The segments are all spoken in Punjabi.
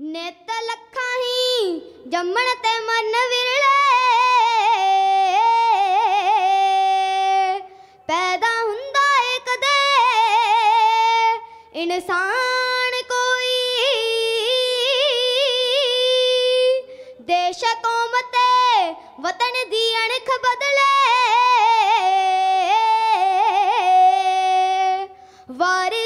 ਨੇਤ ਲੱਖਾਂ ਹੀ ਜੰਮਣ ਤੇ ਮਨ ਵਿਰਲੇ ਪੈਦਾ ਹੁੰਦਾ ਏ ਕਦੇ ਇਨਸਾਨ ਕੋਈ ਦੇਸ਼ ਤੋਂ ਮਤੇ ਵਤਨ ਦੀ ਅਣਖ ਬਦਲੇ ਵਾਰੀ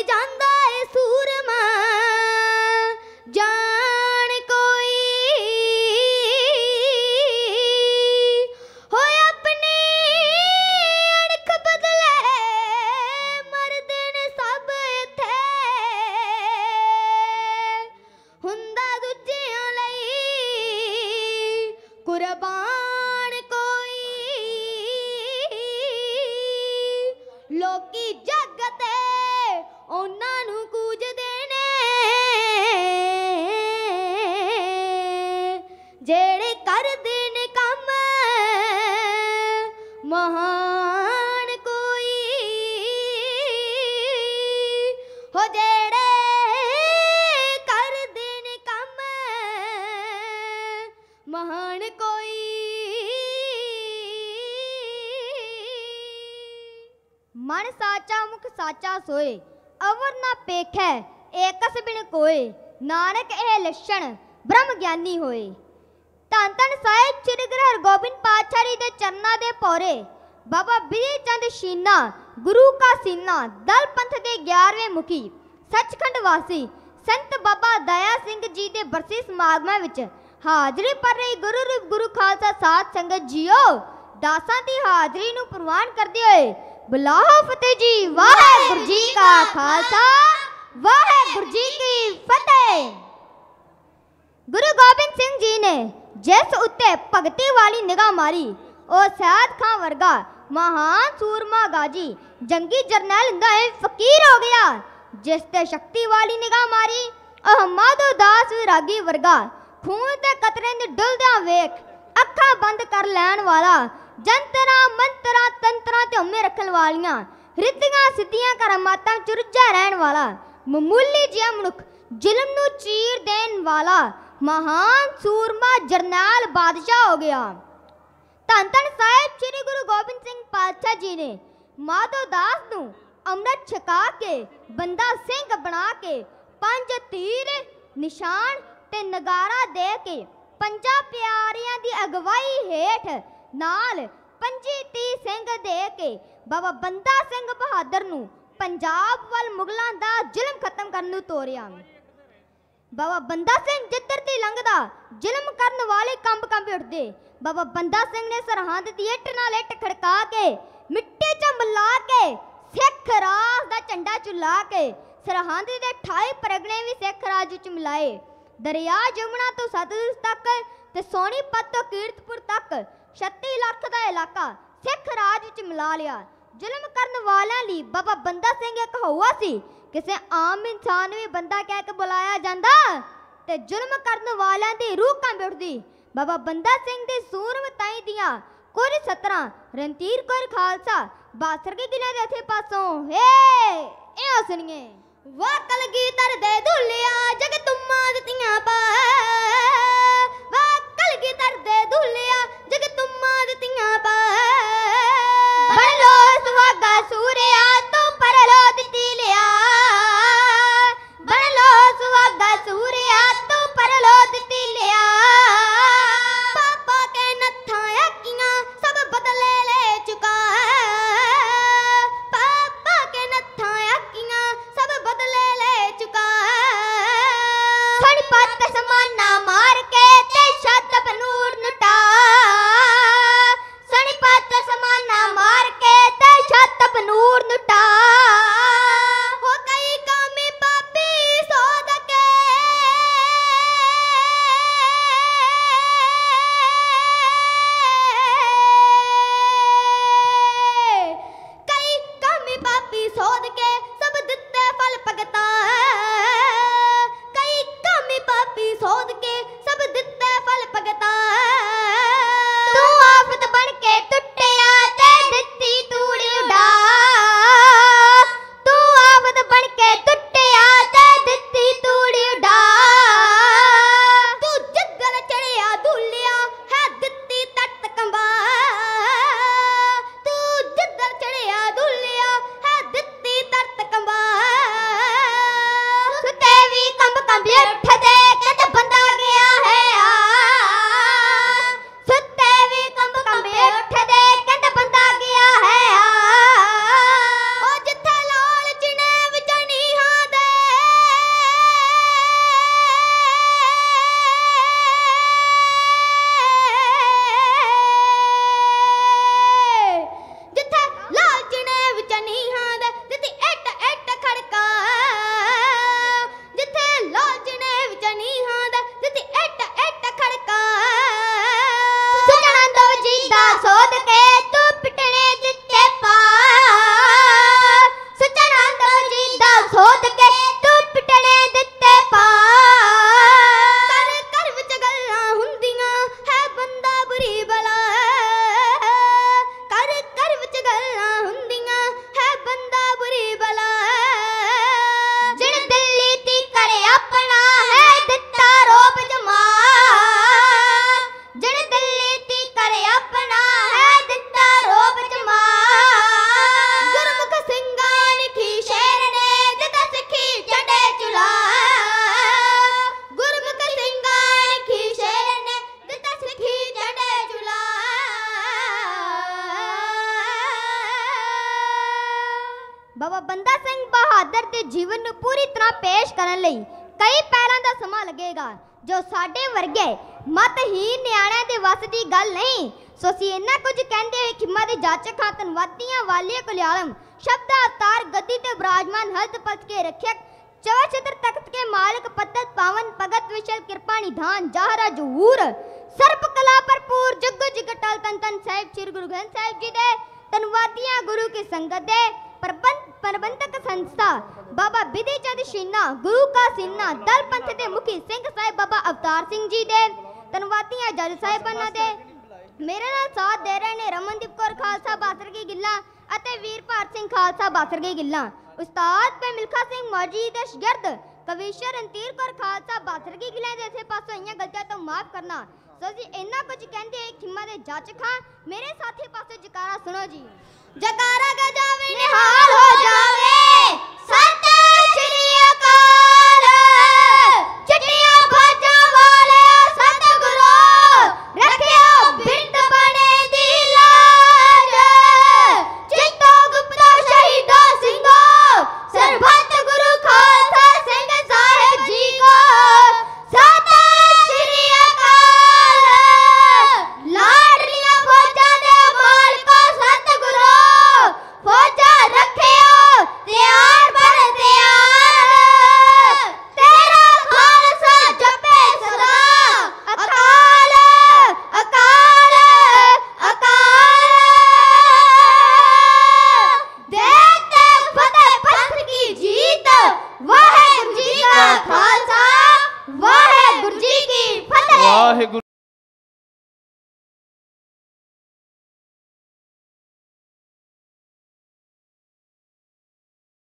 ਜ਼ਬਾਨ ਕੋਈ ਲੋਕੀ ਜੱਗ ਤੇ ਉਹਨਾਂ ਨੂੰ ਕੂਜਦੇ ਨੇ ਜਿਹੜੇ ਕਰਦੇ ਨੇ ਕੰਮ ਮਹਾ ਮਨ ਸਾਚਾ ਮੁਖ ਸਾਚਾ ਸੋਏ ਅਵਰ ਨਾ ਪੇਖੈ ਏਕਸ ਬਿਨ ਕੋਏ ਨਾਨਕ ਇਹ ਲੱਛਣ ਬ੍ਰਹਮ ਗਿਆਨੀ ਹੋਏ ਧੰਨ ਧੰਨ ਸਾਹਿਬ ਸ੍ਰੀ ਗੋਬਿੰਦ ਹਰਗੋਬਿੰਦ ਦੇ ਚਰਨਾਂ ਦੇ ਪੌਰੇ ਬਾਬਾ ਬਿਜੀ ਚੰਦ ਸ਼ੀਨਾ ਗੁਰੂ ਕਾ ਸੀਨਾ ਦਲ ਪੰਥ ਦੇ 11ਵੇਂ ਮੁਖੀ ਸੱਚਖੰਡ ਵਾਸੀ ਸੰਤ ਬਾਬਾ ਦਇਆ ਸਿੰਘ ਜੀ ਦੇ ਬਰਸੀ ਸਮਾਗਮਾਂ ਵਿੱਚ ਹਾਜ਼ਰੀ ਭਰ ਰਹੀ ਗੁਰੂ ਰੂਪ ਗੁਰੂ ਖਾਲਸਾ ਸਾਧ ਸੰਗਤ ਜੀਓ ਦਾਸਾਂ ਦੀ ਹਾਜ਼ਰੀ ਨੂੰ ਪ੍ਰਵਾਨ ਕਰਦੇ ਹੋਏ ਬਲਾਹ ਫਤਿਹ ਜੀ ਵਾਹਿਗੁਰੂ ਜੀ ਕਾ ਖਾਲਸਾ ਵਾਹਿਗੁਰੂ ਜੀ ਕੀ ਫਤਿਹ ਗੁਰੂ ਗੋਬਿੰਦ ਸਿੰਘ ਜੀ ਨੇ ਜਿਸ ਉੱਤੇ ਭਗਤੀ ਵਾਲੀ ਨਿਗਾਹ ਮਾਰੀ ਉਹ ਸਾਧ ਖਾਂ ਵਰਗਾ ਮਹਾਨ ਸੂਰਮਾ ਗਾਜੀ ਜੰਗੀ ਜਰਨੈਲ ਦਾ ਫਕੀਰ ਹੋ ਗਿਆ ਜਿਸ ਤੇ ਸ਼ਕਤੀ ਵਾਲੀ ਨਿਗਾਹ ਮਾਰੀ ਅਹਮਦ ਉਦਾਸ ਵਿਰਾਗੀ ਵਰਗਾ ਖੂਨ ਤੇ ਕਤਰੇ ਨੂੰ ਡੁੱਲਦਿਆਂ ਵੇਖ ਅੱਖਾਂ ਬੰਦ ਕਰ ਲੈਣ ਵਾਲਾ ਜੰਤਰਾ ਮੰਤਰਾ ਤੰਤਰਾ ਤੇ ਹਮੇ ਰੱਖਣ ਵਾਲੀਆਂ ਰਿੱਧੀਆਂ ਸਿੱਧੀਆਂ ਕਰਮਾਤਾਂ ਚੁਰਜਾ ਰਹਿਣ ਵਾਲਾ ਮਮੂਲੀ ਜਿਹਾ ਮਨੁੱਖ ਜ਼ੁਲਮ ਨੂੰ ਚੀਰ ਦੇਣ ਵਾਲਾ ਮਹਾਨ ਸੂਰਮਾ ਜਰਨਾਲ ਬਾਦਸ਼ਾਹ ਹੋ ਗਿਆ ਧੰਨ ਧੰਨ ਸਾਹਿਬ ਸ੍ਰੀ ਗੁਰੂ ਗੋਬਿੰਦ ਸਿੰਘ ਪਾਤਸ਼ਾਹ ਜੀ ਨੇ ਮਾਧੋ ਦਾਸ ਨੂੰ ਅੰਮ੍ਰਿਤ ਛਕਾ ਕੇ ਬੰਦਾ ਸਿੰਘ ਬਣਾ ਕੇ ਪੰਜ ਤੀਰ ਨਿਸ਼ਾਨ ਤੇ ਨਗਾਰਾ ਦੇ ਕੇ ਪੰਜਾਂ ਪਿਆਰਿਆਂ ਦੀ ਅਗਵਾਈ ਹੇਠ ਨਾਲ 25 ਸਿੰਘ ਦੇ ਕੇ ਬਾਬਾ ਬੰਦਾ ਸਿੰਘ ਬਹਾਦਰ ਨੂੰ ਪੰਜਾਬ ਵੱਲ ਮੁਗਲਾਂ ਦਾ ਜ਼ੁਲਮ ਖਤਮ ਕਰਨ ਨੂੰ ਤੋਰਿਆ ਬਾਬਾ ਬੰਦਾ ਸਿੰਘ ਜਿੱਧਰ ਦੀ ਲੰਘਦਾ ਜ਼ੁਲਮ ਕਰਨ ਵਾਲੇ ਕੰਬ ਕੰਬ ਉੱਠਦੇ ਬਾਬਾ ਬੰਦਾ ਸਿੰਘ ਨੇ ਸਰਹੰਦ ਦੀ ਇੱਟ ਨਾਲ ਇੱਟ ਖੜਕਾ ਕੇ ਮਿੱਟੀ 'ਚ ਮਿਲਾ ਕੇ ਸਿੱਖ ਰਾਜ ਦਾ ਝੰਡਾ ਚੁਲਾ ਕੇ ਸਰਹੰਦ ਦੇ 28 ਪ੍ਰਗਣੇ ਵੀ ਸਿੱਖ ਰਾਜ ਵਿੱਚ ਮਿਲਾਏ ਦਰਿਆ ਜਮਨਾ ਤੋਂ ਸਤਲੁਜ ਤੱਕ ਤੇ ਸੋਨੀਪਤ ਤੋਂ ਕੀਰਤਪੁਰ ਤੱਕ 36 ਲੱਖ ਦਾ ਇਲਾਕਾ ਸਿੱਖ ਰਾਜ ਵਿੱਚ ਮਿਲਾ ਲਿਆ ਜ਼ੁਲਮ ਕਰਨ ਵਾਲਿਆਂ ਲਈ ਬਾਬਾ ਬੰਦਾ ਸਿੰਘ ਇੱਕ ਹਉਆ ਸੀ ਕਿਸੇ ਆਮ ਇਨਸਾਨ ਨੂੰ ਬੰਦਾ ਕਹਿ ਕੇ ਬੁਲਾਇਆ ਜਾਂਦਾ ਤੇ ਜ਼ੁਲਮ ਕਰਨ ਵਾਲਿਆਂ ਦੀ ਰੂਹ ਕੰਬ ਉੱਠਦੀ ਬਾਬਾ ਬੰਦਾ ਸਿੰਘ ਦੀ ਸੂਰਮ ਤਾਈ ਦੀਆਂ ਕੁਝ 17 ਰਣਤੀਰ ਕੋਰ ਖਾਲਸਾ ਬਾਸਰ ਕੇ ਦਿਨਾਂ ਦੇ ਇਥੇ ਪਾਸੋਂ ਏ ਇਹ ਸੁਣੀਏ ਵਾਕਲ ਗੀਤਰ ਦੇ ਦੁੱਲਿਆ ਜਗ ਤੁਮਾਂ ਦਿੱਤੀਆਂ ਪਾ ਬੰਦਾ ਸਿੰਘ ਬਹਾਦਰ ਦੇ ਜੀਵਨ ਨੂੰ ਪੂਰੀ ਤਰ੍ਹਾਂ ਪੇਸ਼ ਕਰਨ ਲਈ ਕਈ ਪੈਰਾਂ ਦਾ ਸਮਾਂ ਲੱਗੇਗਾ ਜੋ ਸਾਡੇ ਵਰਗੇ ਮਤਹੀਨ ਨਿਆਣਿਆਂ ਦੇ ਵਸ ਦੀ ਗੱਲ ਨਹੀਂ ਸੋ ਅਸੀਂ ਇੰਨਾ ਕੁਝ ਕਹਿੰਦੇ ਹੋਏ ਖਿਮਾ ਦੇ ਜਾਚਕ ਹਾਂ ਵਾਦੀਆਂ ਵਾਲੀਏ ਕੁਲਿਆਲਮ ਸ਼ਬਦਾ ਤਾਰ ਗੱਦੀ ਤੇ ਬਰਾਜਮਾਨ ਹਲਤ ਪਤ ਕੇ ਰੱਖਿਅਕ ਚਵਾ ਚਤਰ ਤਖਤ ਕੇ ਮਾਲਕ ਪਤਤ ਪਾਵਨ ਭਗਤ ਵਿਸ਼ਲ ਕਿਰਪਾ ਨਿਧਾਨ ਜਾਹਰਾ ਜਹੂਰ ਸਰਪ ਕਲਾ ਭਰਪੂਰ ਜਗ ਜਗ ਟਲ ਤਨ ਤਨ ਸਾਹਿਬ ਚਿਰ ਗੁਰੂ ਗ੍ਰੰਥ ਸਾਹਿਬ ਜੀ ਦੇ ਧੰਵਾਦੀਆਂ ਗੁਰੂ ਕੀ ਸੰਗਤ ਦੇ ਪ੍ਰਬੰਧਕ ਸੰਸਥਾ ਬਾਬਾ ਬਿਦੇ ਚੰਦ ਸ਼ੀਨਾ ਗੁਰੂ ਕਾ ਸਿੰਘਾ ਦਲ ਪੰਥ ਦੇ ਮੁਖੀ ਸਿੰਘ ਸਾਹਿਬ ਬਾਬਾ ਅਵਤਾਰ ਸਿੰਘ ਜੀ ਦੇ ਧੰਵਾਦੀਆਂ ਜੱਜ ਸਾਹਿਬਾਨਾਂ ਦੇ ਮੇਰੇ ਨਾਲ ਸਾਥ ਦੇ ਰਹੇ ਨੇ ਰਮਨਦੀਪ ਕੌਰ ਖਾਲਸਾ ਬਾਸਰ ਕੀ ਗਿੱਲਾ ਅਤੇ ਵੀਰਪਾਲ ਸਿੰਘ ਖਾਲਸਾ ਬਾਸਰ ਕੀ ਗਿੱਲਾ ਉਸਤਾਦ ਪੇ ਮਿਲਖਾ ਸਿੰਘ ਮੌਜੀ ਦੇ ਸ਼ਗਿਰਦ ਕਵੀਸ਼ਰ ਅੰਤੀਰ ਕੌਰ ਖਾਲਸਾ ਕੀ ਗਿੱਲਾ ਦੇ ਇਸੇ ਪਾਸੋਂ ਆਈਆਂ ਗਲਤੀਆਂ ਤੋਂ ਮਾਫ ਕਰਨਾ ਸੋ ਜੀ ਇੰਨਾ ਕੁਝ ਕਹਿੰਦੇ ਖਿਮਾ ਦੇ ਜੱਜ ਖਾਂ ਮੇਰੇ ਸਾਥੀ ਪਾਸੇ ਜਕਾਰਾ ਸੁਣੋ ਜੀ ਜਕਾਰਾ ਕਾ ਜਾਵੇ ਨਿਹਾਲ